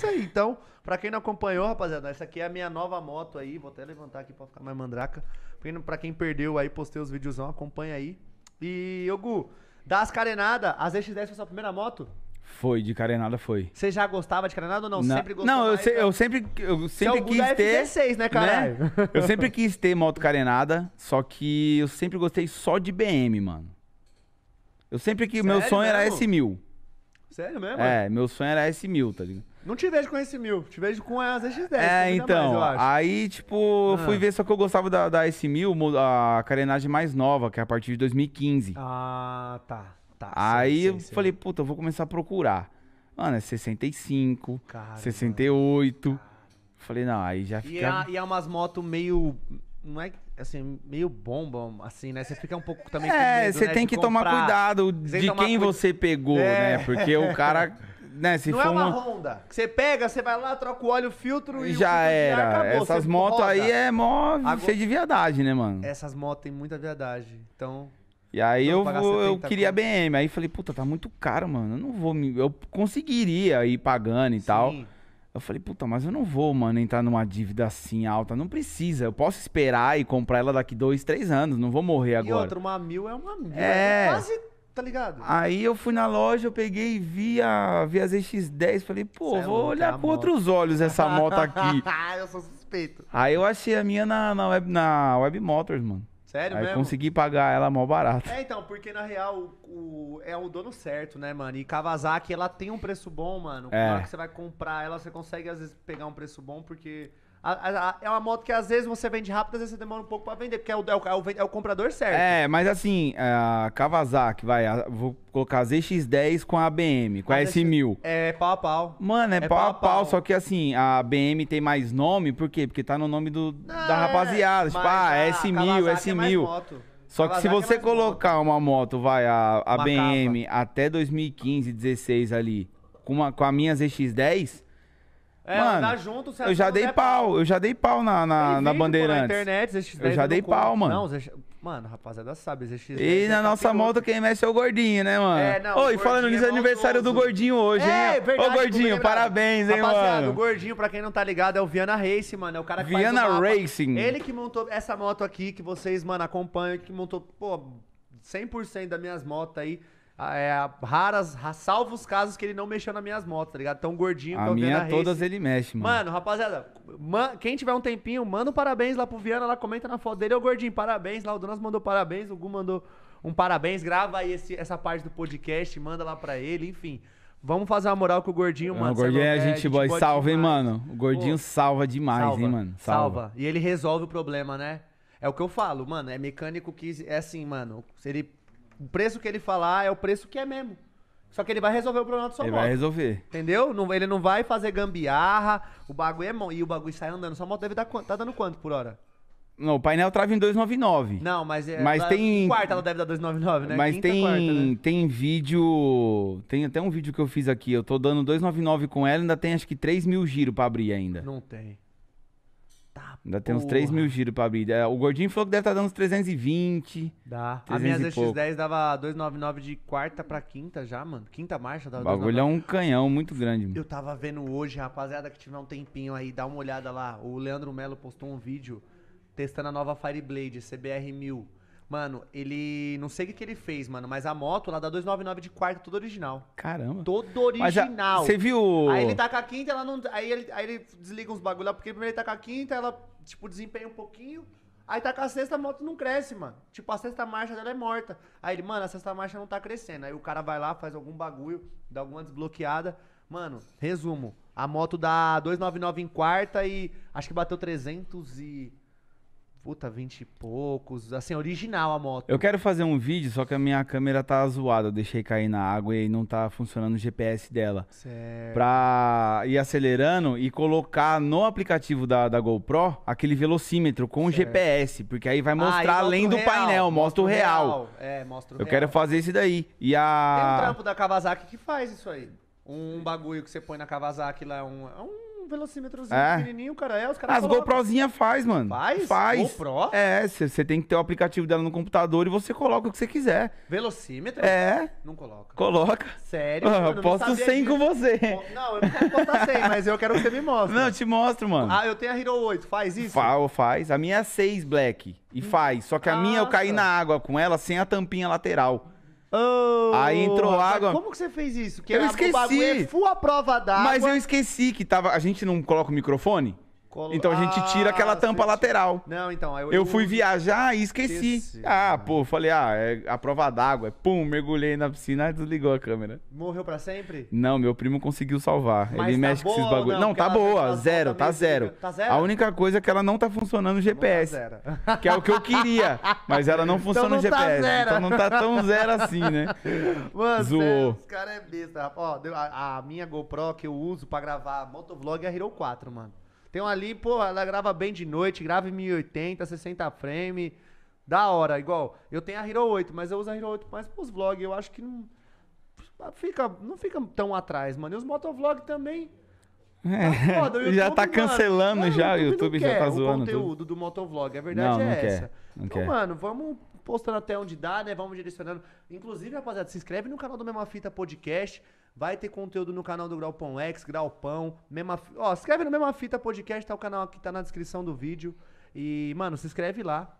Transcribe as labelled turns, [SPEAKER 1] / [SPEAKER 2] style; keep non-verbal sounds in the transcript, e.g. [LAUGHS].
[SPEAKER 1] isso aí. Então, pra quem não acompanhou, rapaziada, essa aqui é a minha nova moto aí. Vou até levantar aqui pra ficar mais mandraca. Pra quem perdeu aí, postei os videozão, acompanha aí. E, Yogu, das carenadas, as X10 foi sua primeira moto?
[SPEAKER 2] Foi, de carenada foi.
[SPEAKER 1] Você já gostava de carenada ou não? não. Sempre gostou? Não, eu, mais, se, né?
[SPEAKER 2] eu sempre, eu é sempre quis ter. F16, né, cara? Né? [LAUGHS] Eu sempre quis ter moto carenada, só que eu sempre gostei só de BM, mano. Eu sempre que. Sério meu sonho mesmo? era S1000.
[SPEAKER 1] Sério mesmo? É,
[SPEAKER 2] meu sonho era S1000, tá ligado?
[SPEAKER 1] Não te vejo com esse mil, te vejo com as X10. É, então. Mais, aí, tipo, ah. fui ver, só que eu
[SPEAKER 2] gostava da, da S1000, a carenagem mais nova, que é a partir de 2015.
[SPEAKER 1] Ah, tá. tá aí
[SPEAKER 2] sim, eu sim, falei, sim. puta, eu vou começar a procurar. Mano, é 65, Caramba. 68. Falei, não, aí já fica.
[SPEAKER 1] É, e é, umas motos meio. Não é assim, meio bomba, assim, né? Você fica um pouco também. É, medo, você né? tem que tomar cuidado de quem cu... você pegou, é. né? Porque o cara.
[SPEAKER 2] [LAUGHS] né, se não for é uma, uma... Honda.
[SPEAKER 1] Que você pega, você vai lá, troca o óleo, filtro e. Já era. Acabou, Essas motos aí é mó Agora... cheio de viadagem, né, mano? Essas motos têm muita viadagem. Então.
[SPEAKER 2] E aí eu, vou, eu queria a BM. Aí falei, puta, tá muito caro, mano. Eu não vou. Me... Eu conseguiria ir pagando e Sim. tal. Eu falei, puta, mas eu não vou, mano, entrar numa dívida assim alta. Não precisa. Eu posso esperar e comprar ela daqui dois, três anos. Não vou morrer agora. E outra,
[SPEAKER 1] uma mil é uma mil. É. é quase tá ligado? Aí
[SPEAKER 2] eu fui na loja, eu peguei e vi, a, vi as EX10. Falei, pô, é vou é olhar com moto. outros olhos essa moto aqui.
[SPEAKER 1] Ah, [LAUGHS] eu sou suspeito.
[SPEAKER 2] Aí eu achei a minha na, na, web, na web Motors, mano. Sério Aí mesmo? consegui pagar ela mó barato.
[SPEAKER 1] É, então, porque na real o, o, é o dono certo, né, mano? E Kawasaki, ela tem um preço bom, mano. É. Na hora que você vai comprar ela, você consegue às vezes pegar um preço bom, porque a, a, a, é uma moto que às vezes você vende rápido, às vezes você demora um pouco pra vender, porque é o, é o, é o é comprador certo. É,
[SPEAKER 2] mas assim, a Kawasaki, vai, vou colocar a ZX10 com a BM, com a, S1000.
[SPEAKER 1] É pau a pau. Mano, é, é pau, pau a pau,
[SPEAKER 2] pau, só que assim, a BM tem mais nome, por quê? Porque tá no nome do, da é, rapaziada, tipo, ah, S1000, S1000. É só que se você colocar moto. uma moto, vai, a, a BM, capa. até 2015, 16 ali, com, uma, com a minha ZX10
[SPEAKER 1] é, Mano, andar junto, você Eu já dei é pau,
[SPEAKER 2] eu já dei pau na, na, na Bandeirantes. na internet, ZX10 eu já dei pau, mano. Não,
[SPEAKER 1] ZX... Mano, rapaziada sabe, ZX10 E é na nossa moto
[SPEAKER 2] quem mexe é o Gordinho, né, mano? É, não, Oi, falando nisso, é, é aniversário do Gordinho hoje, é, hein? Verdade, Ô, Gordinho, parabéns, hein, rapaziada, mano? Rapaziada, o
[SPEAKER 1] Gordinho, pra quem não tá ligado, é o Viana Racing, mano. É o cara que Viana Racing. Ele que montou essa moto aqui, que vocês, mano, acompanham, que montou, pô, 100% das minhas motos aí. Ah, é, raras, salvo os casos que ele não mexeu nas minhas motos, tá ligado? Tão gordinho que a eu minha, a todas race. ele
[SPEAKER 2] mexe, mano. Mano,
[SPEAKER 1] rapaziada, man, quem tiver um tempinho, manda um parabéns lá pro Viana, lá comenta na foto dele. Ô, gordinho, parabéns lá. O Donas mandou parabéns, o Gu mandou um parabéns. Grava aí esse, essa parte do podcast, manda lá pra ele, enfim. Vamos fazer a moral com o Gordinho, mano. O é Gordinho é, a gente, é boy. Salva, demais.
[SPEAKER 2] hein, mano. O Gordinho Pô, salva demais, salva, hein, mano. Salva. salva.
[SPEAKER 1] E ele resolve o problema, né? É o que eu falo, mano. É mecânico que... É assim, mano. Se ele o preço que ele falar é o preço que é mesmo. Só que ele vai resolver o problema da sua ele moto. Ele vai resolver. Entendeu? Não, ele não vai fazer gambiarra, o bagulho é bom. E o bagulho sai andando. Sua moto deve estar tá, dando quanto por hora?
[SPEAKER 2] Não, o painel trava em 299. Não,
[SPEAKER 1] mas é. Mas é tem. Quarta ela deve dar 299, né? Mas tem. Quarta,
[SPEAKER 2] né? Tem vídeo. Tem até um vídeo que eu fiz aqui. Eu tô dando 299 com ela, ainda tem acho que 3 mil giros pra abrir ainda. Não tem. Tá, Ainda tem uns 3 mil giros pra abrir. É, o gordinho falou que deve estar tá dando uns 320. Dá. A minha ZX10
[SPEAKER 1] dava 299 de quarta pra quinta já, mano. Quinta marcha dava O bagulho
[SPEAKER 2] 299. é um canhão muito grande. Mano. Eu
[SPEAKER 1] tava vendo hoje, rapaziada, que tiver um tempinho aí, dá uma olhada lá. O Leandro Melo postou um vídeo testando a nova Fireblade CBR 1000. Mano, ele. Não sei o que, que ele fez, mano, mas a moto lá da 299 de quarta, toda original. Caramba. Todo original. Você viu. Aí ele tá com a quinta, ela não. Aí ele, aí ele desliga uns bagulho lá, porque primeiro ele tá com a quinta, ela, tipo, desempenha um pouquinho. Aí tá com a sexta, a moto não cresce, mano. Tipo, a sexta marcha dela é morta. Aí ele, mano, a sexta marcha não tá crescendo. Aí o cara vai lá, faz algum bagulho, dá alguma desbloqueada. Mano, resumo. A moto dá 299 em quarta e acho que bateu 300 e Puta, 20 e poucos. Assim, original a moto. Eu quero
[SPEAKER 2] fazer um vídeo, só que a minha câmera tá zoada. Eu deixei cair na água e não tá funcionando o GPS dela. Certo. Pra ir acelerando e colocar no aplicativo da, da GoPro aquele velocímetro com certo. GPS. Porque aí vai ah, mostrar ah, além do real, painel, mostra o real. É,
[SPEAKER 1] mostra o real. Eu quero
[SPEAKER 2] fazer isso daí. E a. Tem um trampo
[SPEAKER 1] da Kawasaki que faz isso aí. Um bagulho que você põe na Kawasaki lá, é um, é um velocímetrozinho é. pequenininho, cara. É, os caras As GoProzinha faz, mano. Faz? Faz.
[SPEAKER 2] GoPro? É, você tem que ter o aplicativo dela no computador e você coloca o que você quiser.
[SPEAKER 1] Velocímetro? É. Não coloca. Coloca. Sério? Ah, eu posso 100 com você. Não, eu não quero postar 100,
[SPEAKER 2] mas eu quero que você me mostre. Não, eu te mostro, mano. Ah,
[SPEAKER 1] eu tenho a Hero 8, faz isso?
[SPEAKER 2] Fa faz. A minha é 6 Black. E hum. faz. Só que a Nossa. minha eu caí na água com ela sem a tampinha lateral.
[SPEAKER 1] Oh, aí entrou água. Como que você fez isso? Que eu a, esqueci. O bagulho é full a prova d'água. Mas eu
[SPEAKER 2] esqueci que tava. A gente não coloca o microfone? Colo... Então a gente tira ah, aquela tampa lateral. Não, então. Eu, eu fui viajar e esqueci. esqueci. Ah, pô, falei, ah, é a prova d'água. É, pum, mergulhei na piscina e desligou a câmera.
[SPEAKER 1] Morreu para sempre?
[SPEAKER 2] Não, meu primo conseguiu salvar. Mas Ele tá mexe com esses bagulhos. Não, não tá, tá boa, zero, tá zero. Tá zero? A única coisa é que ela não tá funcionando o GPS. Tá que é o que eu queria. Mas ela não então funciona então não o GPS. Tá então não tá tão zero assim, né? [LAUGHS] Mano, Zoou. É, os
[SPEAKER 1] caras é besta. Ó, a, a, minha GoPro que eu uso para gravar motovlog é a Hero 4, mano. Tem uma ali, pô, ela grava bem de noite, grava em 1080, 60 frame. Da hora, igual. Eu tenho a Hero 8, mas eu uso a Hero 8 mais pros vlogs. Eu acho que não. Fica, não fica tão atrás, mano. E os motovlog também.
[SPEAKER 2] Tá é, [LAUGHS] tá YouTube, já tá cancelando mano, já, o YouTube, já tá o zoando. O conteúdo
[SPEAKER 1] tudo. do motovlog, a verdade não, é essa. não então, quer. mano, vamos postando até onde dá, né? Vamos direcionando. Inclusive, rapaziada, se inscreve no canal do Mesma Fita Podcast. Vai ter conteúdo no canal do Graupão X, Graupão, Mesma Ó, inscreve no Mesma Fita Podcast, tá o canal aqui, tá na descrição do vídeo. E, mano, se inscreve lá.